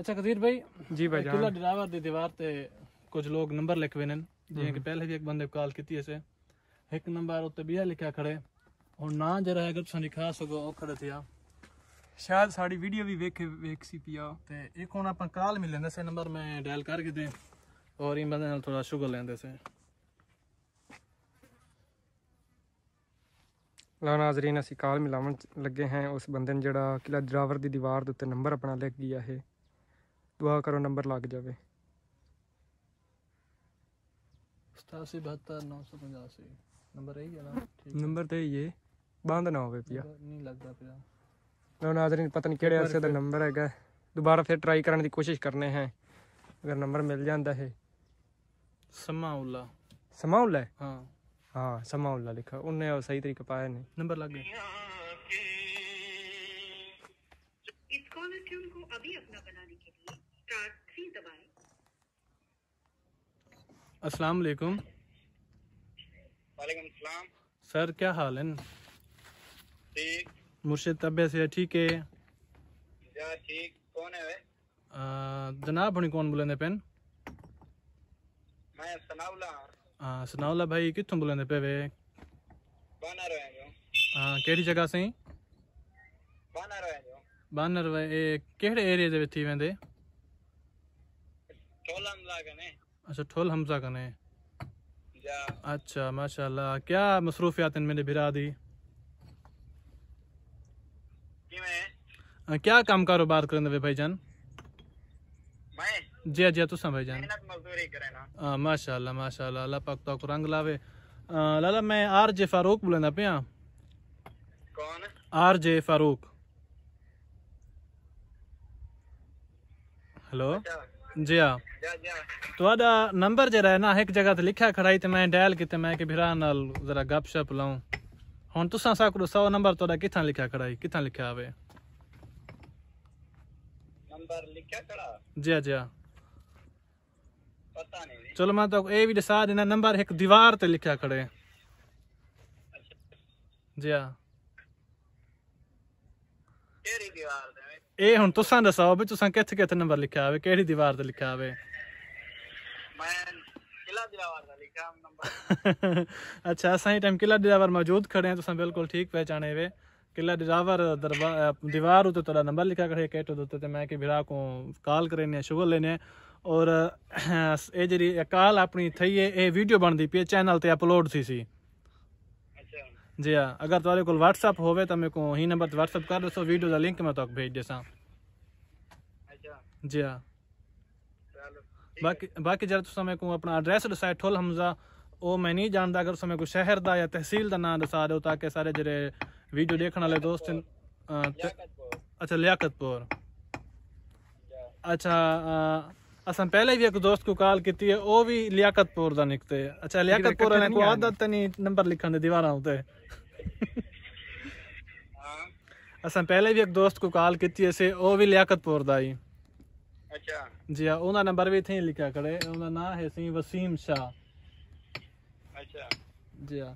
अच्छा कदीर भाई जी भाई किला डरावर दी दीवार ते कुछ लोग नंबर लिखवे ने जियां कि पहले भी एक बंदे कॉल की असे एक नंबर उते बिया लिखा खड़े और ना जरा अगर तुसा दिखा सको ओ खड़े थिया शायद साड़ी वीडियो भी वेख वेख सी पिया ते एक हुन अपन कॉल मिलन से नंबर में डायल करके दे और इन बंदे नाल थोड़ा शुगर लेंदे से ਲਓ ਨਾਜ਼ਰੀਨ ਅਸੀਂ ਕਾਲ ਮਿਲਾਉਣ ਲੱਗੇ ਹਾਂ ਉਸ ਬੰਦੇ ਨੇ ਜਿਹੜਾ ਕਿਲਾ ਦਰਾਵਰ ਦੀ ਦੀਵਾਰ ਦੇ ਉੱਤੇ ਨੰਬਰ ਆਪਣਾ ਲਿਖ ਗਿਆ ਹੈ ਦੁਆ ਕਰੋ ਨੰਬਰ ਲੱਗ ਜਾਵੇ 8772 ਨੰਬਰ ਇਹੀ ਹੈ ਨਾ ਨੰਬਰ ਤੇ ਹੀ ਹੈ ਬੰਦ ਨਾ ਹੋਵੇ ਪਿਆ ਨਹੀਂ ਲੱਗਦਾ ਪਿਆ ਨਾ ਨਾਜ਼ਰੀਨ ਪਤਾ ਨਹੀਂ ਕਿਹੜੇ ਅਰਸੇ ਦਾ ਨੰਬਰ ਹੈਗਾ ਦੁਬਾਰਾ ਫਿਰ ਟਰਾਈ ਕਰਨ ਦੀ ਕੋਸ਼ਿਸ਼ ਕਰਨੇ ਹੈ ਅਗਰ ਨੰਬਰ ਮਿਲ ਜਾਂਦਾ ਹੈ ਸਮਾਉਲਾ ਸਮਾਉਲਾ ਹਾਂ हाँ समा उल्ला लिखा उनने और सही तरीका पाया नहीं नंबर लग गया इस कॉलर ट्यून को अभी अपना बनाने के लिए स्टार थ्री दबाएं अस्सलाम वालेकुम वालेकुम सलाम सर क्या हाल है ठीक मुर्शिद तबियत से ठीक है जा ठीक कौन है वे जनाब हनी कौन बोलंदे पेन मैं सनाउला हां सनाउला भाई किथों बोलंदे पे वे बानर है हां केड़ी जगह से बानर है बानर वे ए केड़े एरिया दे विच थी वेंदे अच्छा ठोल हमजा कने अच्छा माशाल्लाह क्या मसरूफियात मेरे बिरा दी क्या काम कारोबार करन वे भाईजान जी जी तुसा तो भाईजान हां माशाल्लाह माशाल्लाह अल्लाह पाक तो रंग लावे लाला मैं आर जे फारूक बोला पिया कौन आर जे फारूक हेलो अच्छा। जी हाँ ਤੁਹਾਡਾ ਨੰਬਰ ਜਿਹੜਾ ਹੈ ਨਾ ਇੱਕ ਜਗ੍ਹਾ ਤੇ ਲਿਖਿਆ ਖੜਾਈ ਤੇ ਮੈਂ ਡਾਇਲ ਕੀਤਾ ਮੈਂ ਕਿ ਭਰਾ ਨਾਲ ਜ਼ਰਾ ਗੱਪਸ਼ਪ ਲਾਉਂ ਹੁਣ ਤੁਸੀਂ ਸਾਕੜੋ ਸੌ ਨੰਬਰ ਤੁਹਾਡਾ ਕਿੱਥਾਂ ਲਿਖਿਆ ਖੜਾਈ ਕਿੱਥਾਂ ਲਿਖਿਆ ਆਵੇ ਨੰਬਰ ਲਿਖਿਆ ਖੜਾ ਜੀ ਜੀ ਪਤਾ ਨਹੀਂ ਚਲੋ ਮੈਂ ਤਾਂ ਇਹ ਵੀ ਦੱਸਾ ਦੇਣਾ ਨੰਬਰ ਇੱਕ ਦੀਵਾਰ ਤੇ ਲਿਖਿਆ ਖੜੇ ਜੀ ਹਾਂ ਕਿਹੜੀ ਦੀਵਾਰ ਇਹ ਹੁਣ ਤੁਸੀਂ ਦੱਸੋ ਵੀ ਤੁਸੀਂ ਕਿੱਥੇ ਕਿੱਥੇ ਨੰਬਰ ਲਿਖਿਆ ਹੋਵੇ ਕਿਹੜੀ ਦੀਵਾਰ ਤੇ ਲਿਖਿਆ ਹੋਵੇ अच्छा असा टाइम किला दिलावर मौजूद खड़े हैं तो बिल्कुल ठीक पहचाने वे किला दिलावर दरबार दीवार उत्ते तो नंबर लिखा खड़े कैट उत्ते तो मैं कि भरा को कॉल करें शुगर लेने और ये जी कॉल अपनी थी है ये वीडियो बनती पी चैनल ते अपलोड थी सी जी हाँ अगर तुम्हारे को व्हाट्सअप हो तो मेरे को ही नंबर व्हाट्सअप कर दसो वीडियो का लिंक मैं तो भेज दसा जी हाँ बाकी बाकी जरा तुम मेरे को अपना एड्रैस दसाए ठुल हमजा वो मैं नहीं जानता अगर ਸਮੇਂ ਕੋਈ ਸ਼ਹਿਰ ਦਾ ਜਾਂ ਤਹਿਸੀਲ ਦਾ ਨਾਮ ਦੱਸਾ ਦਿਓ ਤਾਂ सारे ਸਾਰੇ वीडियो देखने ਦੇਖਣ ਵਾਲੇ ਦੋਸਤ ਅੱਛਾ ਲਿਆਕਤਪੁਰ ਅਸਾਂ ਪਹਿਲੇ ਵੀ ਇੱਕ ਦੋਸਤ ਕੋ ਕਾਲ ਕੀਤੀ ਹੈ ਉਹ ਵੀ ਲਿਆਕਤਪੁਰ ਦਾ ਨਿਕਤੇ ਅੱਛਾ ਲਿਆਕਤਪੁਰ ਵਾਲੇ ਕੋ ਆਦਤ ਨਹੀਂ ਨੰਬਰ ਲਿਖਣ ਦੇ ਦੀਵਾਰਾਂ ਉਤੇ ਅਸਾਂ ਪਹਿਲੇ ਵੀ ਇੱਕ ਦੋਸਤ ਕੋ ਕਾਲ ਕੀਤੀ ਐ ਸੇ ਉਹ ਵੀ ਲਿਆਕਤਪੁਰ ਦਾ ਹੀ ਅੱਛਾ ਜੀ ਆ ਉਹਨਾਂ ਨੰਬਰ ਵੀ ਇੱਥੇ ਲਿਖਿਆ ਕਰੇ ਉਹਦਾ ਨਾਮ ਹੈ ਸੀ ਵਸੀਮ ਸ਼ਾ ਅੱਛਾ ਜੀ ਆ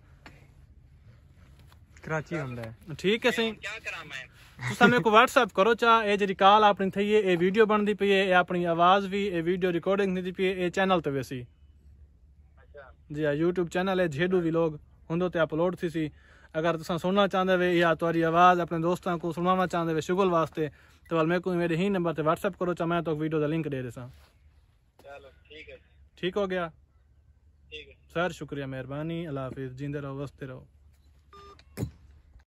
ਕਰਾਚੀ ਹੁੰਦਾ ਠੀਕ ਐ ਸੀ ਕੀ ਕਰਾਂ ਮੈਂ तो मेरे को ਇੱਕ WhatsApp ਕਰੋ ਚਾ ਇਹ ਜਿਹੜੀ ਕਾਲ ਆਪਣੀ ਥਈ ਇਹ ਵੀਡੀਓ ਬਣਦੀ ਪਈ ਹੈ ਇਹ ਆਪਣੀ ਆਵਾਜ਼ ਵੀ ਇਹ ਵੀਡੀਓ है ਹੁੰਦੀ ਪਈ ਹੈ ਇਹ ਚੈਨਲ ਤੇ ਵੈਸੀ ਅੱਛਾ ਜੀ ਆ YouTube ਚੈਨਲ ਹੈ ਝੇਡੂ ਵਲੌਗ ਹੁੰਦੋ अगर तुम सुनना चाहते वे या तुरी आवाज़ अपने दोस्तों को सुनवाना चाहते वे शुगल वास्ते तो वाल मेरे को मेरे ही नंबर पर व्हाट्सअप करो चाहे मैं तो वीडियो का लिंक दे देसा ठीक हो गया सर शुक्रिया मेहरबानी अल्लाह हाफिज़ जींदे रहो वसते रहो